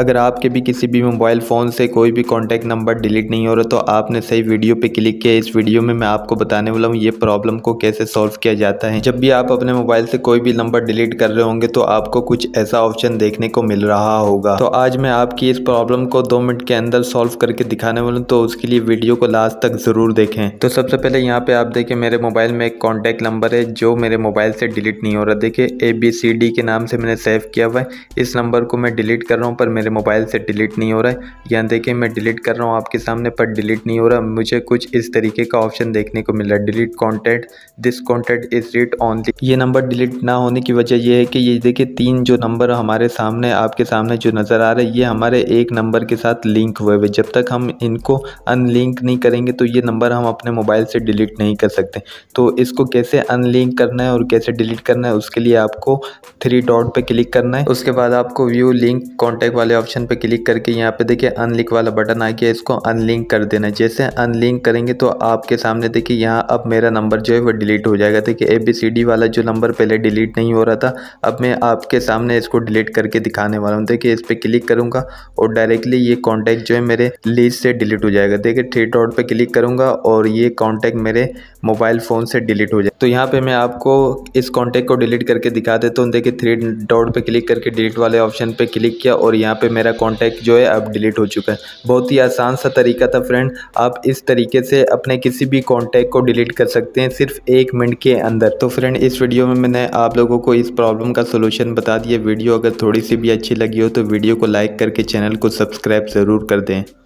अगर आपके भी किसी भी मोबाइल फ़ोन से कोई भी कॉन्टैक्ट नंबर डिलीट नहीं हो रहा तो आपने सही वीडियो पे क्लिक किया इस वीडियो में मैं आपको बताने वाला हूँ ये प्रॉब्लम को कैसे सॉल्व किया जाता है जब भी आप अपने मोबाइल से कोई भी नंबर डिलीट कर रहे होंगे तो आपको कुछ ऐसा ऑप्शन देखने को मिल रहा होगा तो आज मैं आपकी इस प्रॉब्लम को दो मिनट के अंदर सॉल्व करके दिखाने वाला हूँ तो उसके लिए वीडियो को लास्ट तक ज़रूर देखें तो सबसे पहले यहाँ पे आप देखें मेरे मोबाइल में एक कॉन्टैक्ट नंबर है जो मेरे मोबाइल से डिलीट नहीं हो रहा देखे ए बी सी डी के नाम से मैंने सेव किया हुआ है इस नंबर को मैं डिलीट कर रहा हूँ पर मेरे मेरे मोबाइल से डिलीट नहीं हो रहा है यहाँ देखिए मैं डिलीट कर रहा हूँ आपके सामने पर डिलीट नहीं हो रहा मुझे कुछ इस तरीके का ऑप्शन देखने को मिला delete content this content is read only ये नंबर डिलीट ना होने की वजह यह है कि ये देखिए तीन जो नंबर हमारे सामने आपके सामने जो नज़र आ रहे हैं ये हमारे एक नंबर के साथ लिंक हुए हुए जब तक हम इनको अनलिंक नहीं करेंगे तो ये नंबर हम अपने मोबाइल से डिलीट नहीं कर सकते तो इसको कैसे अनलिंक करना है और कैसे डिलीट करना है उसके लिए आपको थ्री डॉट पर क्लिक करना है उसके बाद आपको व्यू लिंक कॉन्टैक्ट वाले ऑप्शन पर क्लिक करके यहाँ पे देखिए अनलिंक वाला बटन आ गया इसको अनलिंक कर देना जैसे अनलिंक करेंगे तो आपके सामने देखिए यहाँ अब मेरा नंबर जो है वो डिलीट हो जाएगा देखिए ए बी सी डी वाला जो नंबर पहले डिलीट नहीं हो रहा था अब मैं आपके सामने इसको डिलीट करके दिखाने वाला हूँ देखिए इस पर क्लिक करूँगा और डायरेक्टली ये कॉन्टैक्ट जो है मेरे लिस्ट से डिलीट हो जाएगा देखिए थ्री डॉट पर क्लिक करूँगा और ये कॉन्टैक्ट मेरे मोबाइल फ़ोन से डिलीट हो जाए तो यहाँ पे मैं आपको इस कॉन्टैक्ट को डिलीट करके दिखा देता हूँ देखिए थ्री डॉट पर क्लिक करके डिलीट वाले ऑप्शन पे क्लिक किया और यहाँ पे मेरा कॉन्टैक्ट जो है अब डिलीट हो चुका है बहुत ही आसान सा तरीका था फ्रेंड आप इस तरीके से अपने किसी भी कॉन्टैक्ट को डिलीट कर सकते हैं सिर्फ एक मिनट के अंदर तो फ्रेंड इस वीडियो में मैंने आप लोगों को इस प्रॉब्लम का सोल्यूशन बता दिया वीडियो अगर थोड़ी सी भी अच्छी लगी हो तो वीडियो को लाइक करके चैनल को सब्सक्राइब ज़रूर कर दें